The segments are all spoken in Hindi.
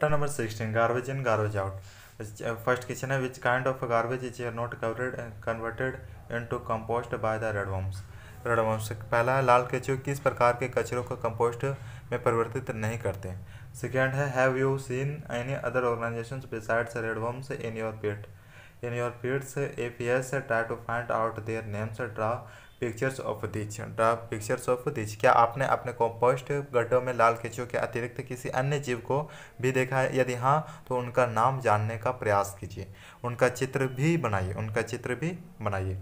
Chapter number sixteen garbage in garbage out first question है which kind of garbage is are not covered converted into compost by the redworms redworms पहला है लाल कचो किस प्रकार के कचरों को कंपोस्ट में परिवर्तित नहीं करते सेकेंड है have you seen any other organisation besides redworms in your pit in your pits if yes try to find out their names draw pictures of which draw pictures of which क्या आपने अपने कॉम्पोस्ट गड्ढों में लाल केचुओं के अतिरिक्त किसी अन्य जीव को भी देखा है यदि हाँ तो उनका नाम जानने का प्रयास कीजिए उनका चित्र भी बनाइए उनका चित्र भी बनाइए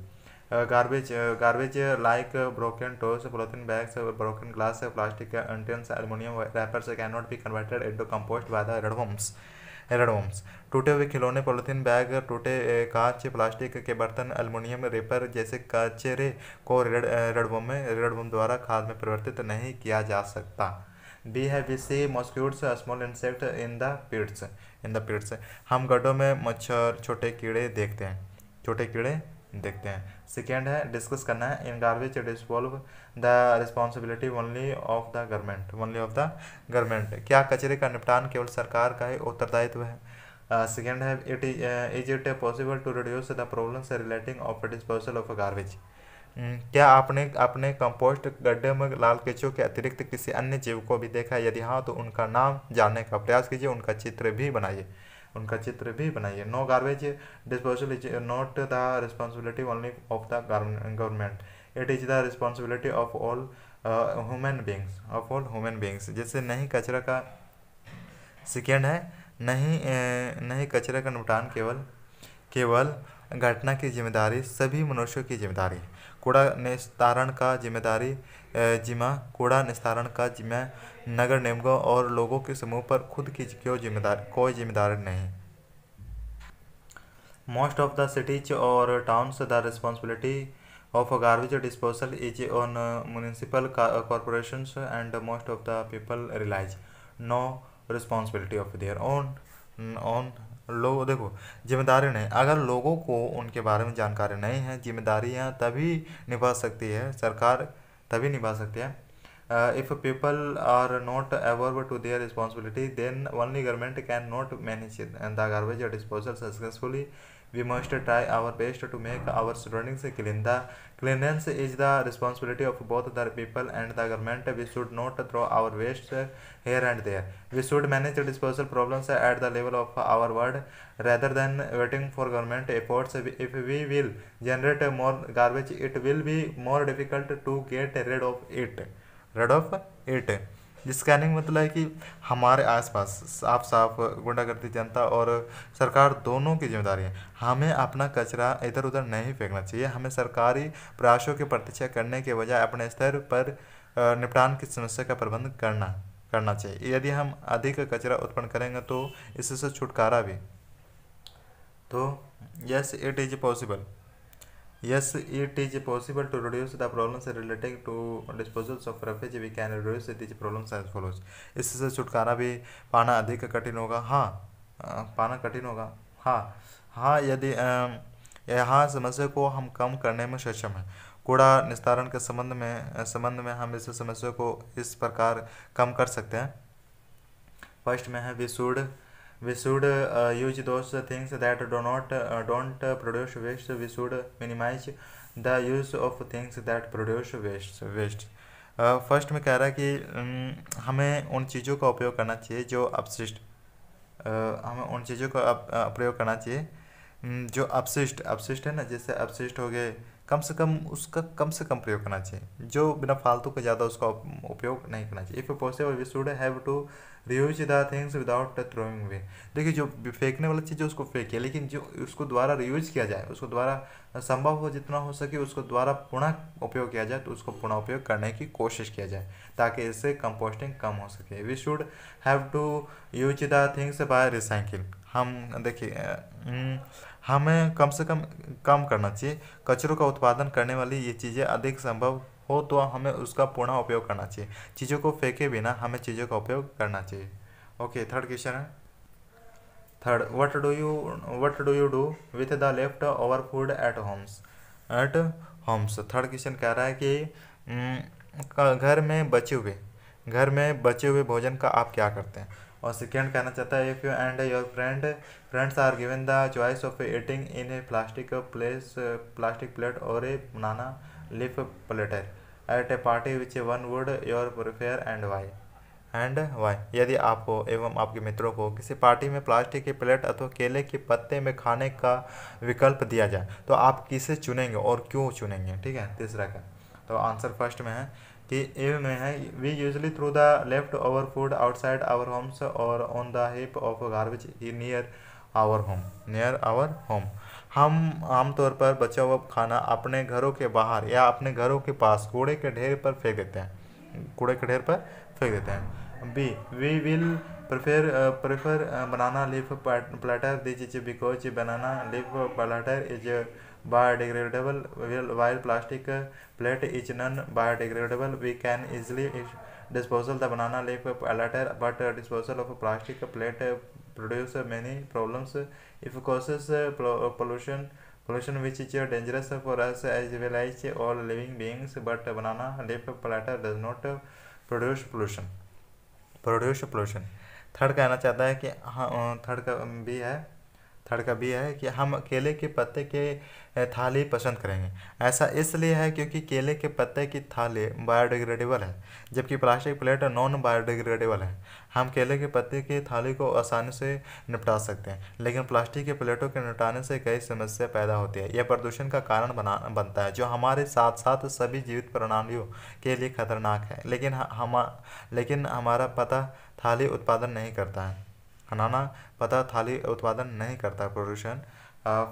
garbage garbage like broken toys polythene bags broken glass plastic containers aluminium wrappers can not be converted into compost by the redworms ಎರಡು टूटे हुए खिलौने पॉलिथीन बैग टूटे कांच प्लास्टिक के बर्तन अल्मोनियम रेपर जैसे कचरे को रेड रेडबम में रेडबोम द्वारा खाद में परिवर्तित नहीं किया जा सकता बी है B C mosquitoes small insect in the pits in the pits हम गड्ढों में मच्छर छोटे कीड़े देखते हैं छोटे कीड़े देखते हैं सेकेंड है डिस्कस करना है in garbage it is the responsibility only of the government only of the government क्या कचरे का निपटान केवल सरकार का ही उत्तरदायित्व है सेकेंड uh, है it is it possible to reduce the problem relating of disposal of garbage क्या आपने अपने कंपोस्ट गड्ढे में लाल केचों के अतिरिक्त किसी अन्य जीव को भी देखा है यदि हाँ तो उनका नाम जानने का प्रयास कीजिए उनका चित्र भी बनाइए उनका चित्र भी बनाइए no garbage disposal is not the responsibility only of the government it is the responsibility of all human beings of all human beings जैसे नहीं कचरा का सेकेंड है नहीं नहीं कचरे का निपटान केवल केवल घटना की जिम्मेदारी सभी मनुष्यों की जिम्मेदारी है कूड़ा निस्तारण का जिम्मेदारी जिम्मा कूड़ा निस्तारण का जिम्मा नगर निगमों और लोगों के समूह पर खुद की क्यों जिम्मेदार कोई जिम्मेदार नहीं मोस्ट ऑफ द सिटीज और towns the responsibility of garbage disposal is on municipal corporation and most of the people realise no responsibility of their own on लोग देखो जिम्मेदारी नहीं अगर लोगों को उनके बारे में जानकारी नहीं है जिम्मेदारियाँ तभी निभा सकती है सरकार तभी निभा सकती है if people are not aware to their responsibility then only government can not manage the garbage disposal successfully we must try our best to make our surroundings clean. The cleanliness is the responsibility of both the people and the government. We should not throw our waste here and there. We should manage disposal problems at the level of our world rather than waiting for government efforts. If we will generate more garbage, it will be more difficult to get rid of it. Rid of it. Scanning मतलब है कि हमारे आसपास साफ साफ गुंडागर्दी जनता और सरकार दोनों की जिम्मेदारी है हमें अपना कचरा इधर उधर नहीं फेंकना चाहिए हमें सरकारी प्रयासों की प्रतीक्षा करने के बजाय अपने स्तर पर निपटान की समस्या का प्रबंध करना करना चाहिए यदि हम अधिक कचरा उत्पन्न करेंगे तो इससे छुटकारा भी तो yes it is possible Yes, it is possible to reduce the problems related to disposals of refuse We can reduce these problems as follows. इससे छुटकारा भी पाना अधिक कठिन होगा हाँ पाना कठिन होगा हाँ हाँ यदि यहाँ समस्या को हम कम करने में सक्षम है कूड़ा निस्तारण के संबंध में संबंध में हम इस समस्या को इस प्रकार कम कर सकते हैं फर्स्ट में है we should we should uh, use those things that do not uh, don't produce waste we should minimize the use of things that produce waste waste first uh, में कह रहा है कि um, हमें उन चीज़ों का उपयोग करना चाहिए जो अपशिष्ट uh, हमें उन चीज़ों का प्रयोग करना चाहिए जो अपशिष्ट अपशिष्ट है ना जैसे अपशिष्ट हो गए कम से कम उसका कम से कम प्रयोग करना चाहिए जो बिना फालतू का ज़्यादा उसका उपयोग नहीं करना चाहिए if possible we should have to reuse the things without throwing way देखिए जो फेंकने वाला चीज़ है उसको फेंकिए लेकिन जो उसको द्वारा रियूज किया जाए उसको द्वारा संभव हो जितना हो सके उसको द्वारा पुनः उपयोग किया जाए तो उसको पुनः उपयोग करने की कोशिश किया जाए ताकि इससे कंपोस्टिंग कम हो सके we should have to use the things by recycle हम देखिए हम्म, हमें कम से कम कम करना चाहिए कचरों का उत्पादन करने वाली ये चीज़ें अधिक संभव हो तो हमें उसका पूर्ण उपयोग करना चाहिए चीज़ों को फेंके बिना हमें चीज़ों का उपयोग करना चाहिए ओके थर्ड क्वेश्चन है third what do you what do you do with the left over food at homes at homes third question कह रहा है कि हम्म, घर में बचे हुए घर में बचे हुए भोजन का आप क्या करते हैं और सेकेंड कहना चाहता है if you and your friend friends are given the choice of eating in a plastic place plastic plate और a banana leaf platter at a party which one would your prefer and why and why यदि आपको एवं आपके मित्रों को किसी पार्टी में प्लास्टिक के प्लेट अथवा केले के पत्ते में खाने का विकल्प दिया जाए तो आप किसे चुनेंगे और क्यों चुनेंगे ठीक है तीसरा का तो आंसर फर्स्ट में है कि एव में है we usually throw the left over food outside our homes और on the heap of garbage near our home near our home हम आमतौर पर बचा हुआ खाना अपने घरों के बाहर या अपने घरों के पास कूड़े के ढेर पर फेंक देते हैं कूड़े के ढेर पर फेंक देते हैं B we will prefer prefer banana leaf platter this is because banana leaf platter is biodegradable while plastic plate is non-biodegradable we can easily dispose of the banana leaf later but disposal of plastic plate produce many problems if causes pollution pollution which is dangerous for us as well as all living beings but banana leaf platter does not produce pollution produce pollution third कहना चाहता है कि हाँ थर्ड का भी है थर्ड का बी है कि हम केले के पत्ते के थाली पसंद करेंगे ऐसा इसलिए है क्योंकि केले के पत्ते की थाली बायोडिग्रेडेबल है जबकि प्लास्टिक प्लेट नॉन बायोडिग्रेडेबल है हम केले के पत्ते की थाली को आसानी से निपटा सकते हैं लेकिन प्लास्टिक के प्लेटों के निपटाने से कई समस्या पैदा होती है यह प्रदूषण का कारण बना बनता है जो हमारे साथ साथ सभी जीवित प्रणालियों के लिए खतरनाक है लेकिन हम लेकिन हमारा पता थाली उत्पादन नहीं करता है हनाना पता थाली उत्पादन नहीं करता प्रोड्यूशन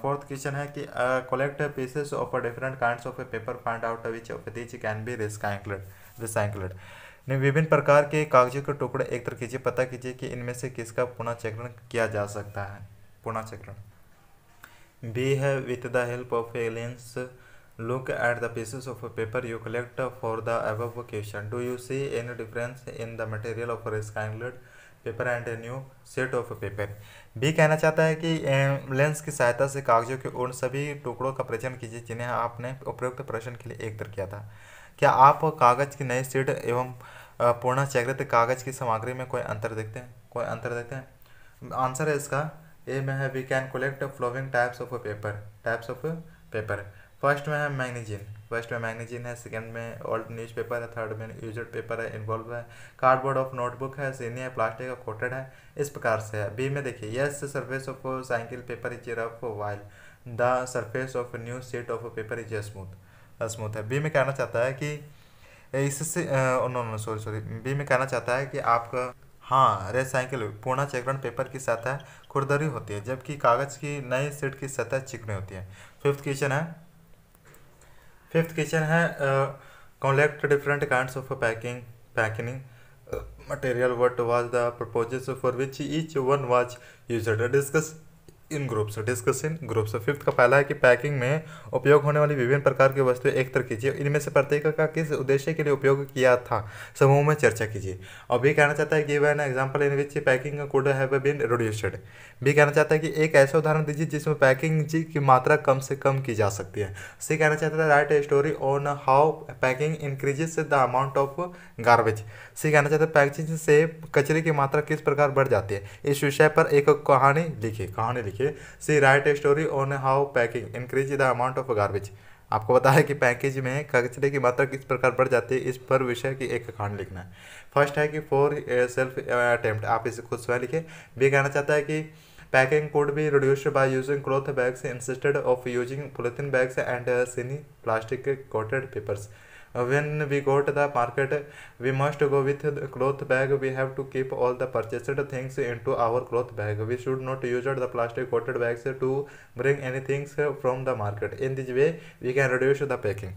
फोर्थ क्वेश्चन है कि collect pieces of a different kind of a paper find out which of which can be recycled recycled विभिन्न प्रकार के कागजों के टुकड़े एकत्र कीजिए पता कीजिए कि इनमें से किसका पुनः चक्रण किया जा सकता है पुनः चक्रण बी है with the help of aliens look at the pieces of paper you collect for the the question do you see any difference in the material of of paper and a new set of paper B कहना चाहता है कि लेंस की सहायता से कागजों के उन सभी टुकड़ों का परीक्षण कीजिए जिन्हें आपने उपयुक्त प्रश्न के लिए एकत्र किया था क्या आप कागज की नई सीट एवं पूर्ण पूर्णाचक्रित कागज की सामग्री में कोई अंतर देखते हैं कोई अंतर देखते हैं आंसर है इसका ए में है we can collect following types of paper types of paper first में है मैगनीजिन फर्स्ट में मैगनीजिन है सेकंड में ओल्ड न्यूज़पेपर है थर्ड में यूजर पेपर है इन्वॉल्व है कार्डबोर्ड ऑफ नोटबुक है सीनी है प्लास्टिक का कोटेड है इस प्रकार से है बी में देखिए yes surface of cycle paper is rough while the surface of new sheet of paper is smooth smooth है बी में कहना चाहता है कि इससे उन्होंने सॉरी सॉरी बी में कहना चाहता है कि आपका हाँ रे साइकिल पूर्ण चक्रण पेपर की सतह खुरदरी होती है जबकि कागज़ की नई सीट की सतह चिकनी होती है फिफ्थ क्वेश्चन है फिफ्थ क्वेश्चन है collect different kind of packing packing material what was the purposes for which each one was use discuss in groups discussion groups fifth का पहला है कि पैकिंग में उपयोग होने वाली विभिन्न प्रकार की वस्तुएं एकत्र कीजिए इनमें से प्रत्येक का किस उद्देश्य के लिए उपयोग किया था समूह में चर्चा कीजिए और भी कहना चाहता है give an example in which packing could have been reduced भी कहना चाहता है कि एक ऐसा उदाहरण दीजिए जिसमें पैकिंग की मात्रा कम से कम की जा सकती है सी कहना चाहता है write a story on how packing increases the amount of garbage C कहना चाहता है पैकिंग से कचरे की मात्रा किस प्रकार बढ़ जाती है इस विषय पर एक कहानी लिखी कहानी लिखी देखिए C write a story on how packing increase the amount of garbage आपको पता है कि पैकेज में कचरे की मात्रा किस प्रकार बढ़ जाती है इस पर विषय की एक अखांड लिखना है फर्स्ट है कि फोर सेल्फ अटेम्प्ट आप इसे खुद स्वयं लिखें भी कहना चाहता है कि पैकिंग कोड भी reduced by using cloth bags insisted of using polythene bags and shiny plastic coated papers when we go to the market we must go with the cloth bag we have to keep all the purchased things into our cloth bag we should not use the plastic coated bags to bring any things from the market in this way we can reduce the packing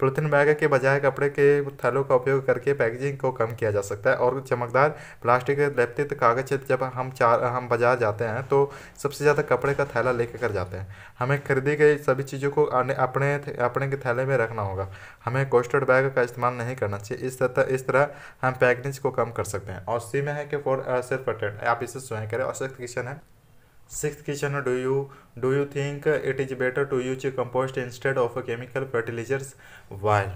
polythene bag के बजाय कपड़े के थैलों का उपयोग करके पैकेजिंग को कम किया जा सकता है और चमकदार प्लास्टिक लेपित कागज जब हम चार हम बाजार जाते हैं तो सबसे ज़्यादा कपड़े का थैला लेकर जाते हैं हमें खरीदी गई सभी चीज़ों को अपने अपने के थैले में रखना होगा हमें कोस्टर्ड बैग का इस्तेमाल नहीं करना चाहिए इस तरह इस तरह हम पैकेज को कम कर सकते हैं और सी में है कि फॉर सेल्फ अटेंड आप इसे स्वयं करें और सेक्स किशन है six question do you do you think it is better to use compost instead of a chemical fertilizers why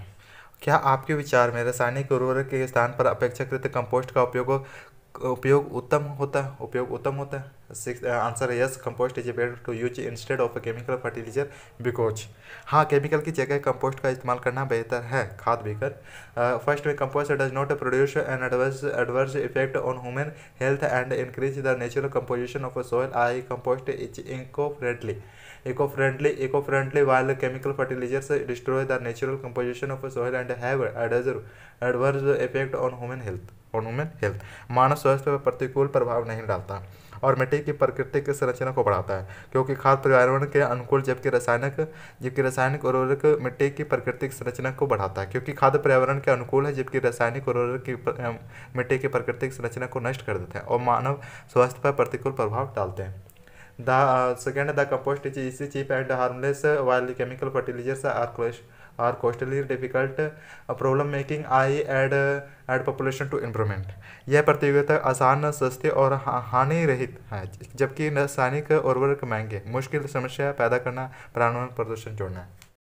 क्या आपके विचार में रासायनिक उर्वरक के स्थान पर अपेक्षाकृत कंपोस्ट का उपयोग उपयोग उत्तम होता है उपयोग उत्तम होता है six answer yes compost is better to use instead of chemical fertilizer because हाँ केमिकल की जगह कंपोस्ट का इस्तेमाल करना बेहतर है खाद बेकर फर्स्ट में compost does not produce an adverse adverse effect on human health and increase the natural composition of soil I compost is eco friendly friendly eco friendly while chemical fertilizers destroy the natural composition of of soil and have adverse effect on human health on human health मानव स्वास्थ्य पर प्रतिकूल प्रभाव नहीं डालता और मिट्टी की प्राकृतिक संरचना को बढ़ाता है क्योंकि खाद पर्यावरण के अनुकूल जबकि रासायनिक जबकि रासायनिक उर्वरक मिट्टी की प्राकृतिक संरचना को बढ़ाता है क्योंकि खाद पर्यावरण के अनुकूल है जबकि रासायनिक उर्वरक की मिट्टी की प्राकृतिक संरचना को नष्ट कर देते हैं और मानव स्वास्थ्य पर प्रतिकूल प्रभाव डालते हैं the second the compost is easy cheap and harmless while chemical fertilizers are crash are costly difficult problem making I add add population to improvement यह प्रतियोगिता आसान सस्ती और हानि रहित है जबकि रासायनिक उर्वरक महंगे मुश्किल समस्या पैदा करना पर्यावरण प्रदूषण जोड़ना है